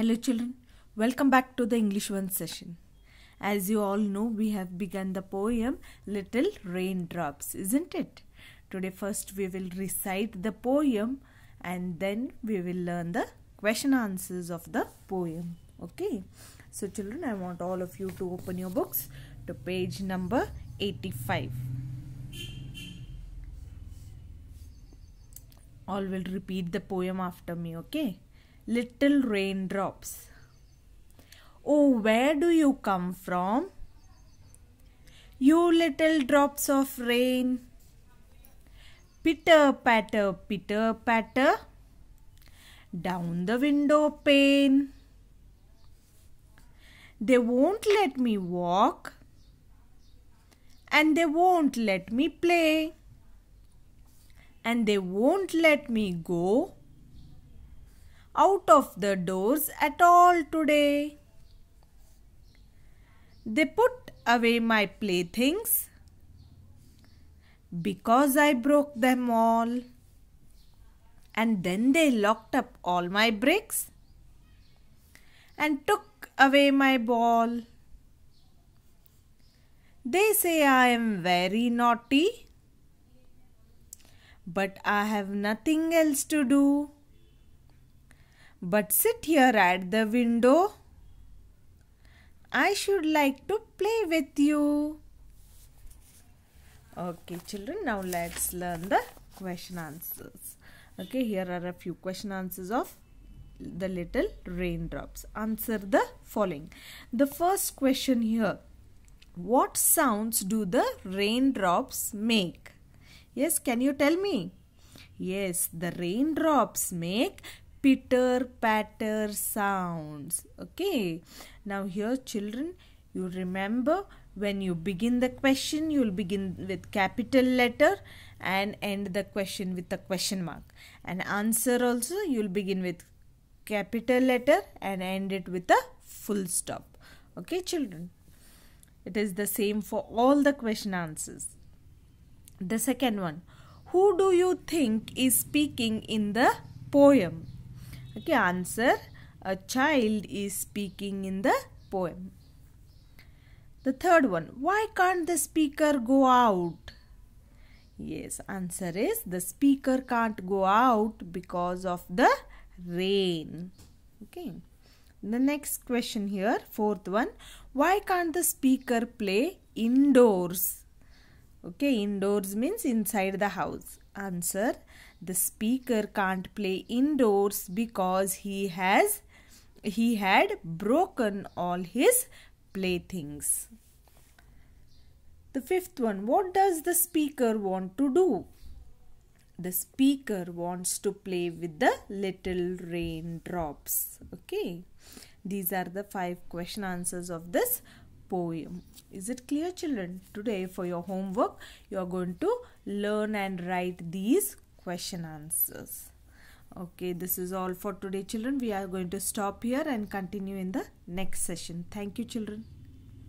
Hello children, welcome back to the English 1 session. As you all know, we have begun the poem Little Raindrops, isn't it? Today first we will recite the poem and then we will learn the question answers of the poem. Okay, so children I want all of you to open your books to page number 85. All will repeat the poem after me, okay? little raindrops. Oh, where do you come from? You little drops of rain. Pitter patter, pitter patter. Down the window pane. They won't let me walk. And they won't let me play. And they won't let me go out of the doors at all today. They put away my playthings because I broke them all. And then they locked up all my bricks and took away my ball. They say I am very naughty, but I have nothing else to do but sit here at the window. I should like to play with you. Okay, children, now let's learn the question answers. Okay, here are a few question answers of the little raindrops. Answer the following. The first question here. What sounds do the raindrops make? Yes, can you tell me? Yes, the raindrops make pitter patter sounds okay now here children you remember when you begin the question you will begin with capital letter and end the question with a question mark and answer also you will begin with capital letter and end it with a full stop okay children it is the same for all the question answers the second one who do you think is speaking in the poem okay answer a child is speaking in the poem the third one why can't the speaker go out yes answer is the speaker can't go out because of the rain okay the next question here fourth one why can't the speaker play indoors Okay, indoors means inside the house. Answer, the speaker can't play indoors because he has he had broken all his playthings. The fifth one, what does the speaker want to do? The speaker wants to play with the little raindrops. Okay. These are the five question answers of this poem. Is it clear children? Today for your homework you are going to learn and write these question answers. Okay, this is all for today children. We are going to stop here and continue in the next session. Thank you children.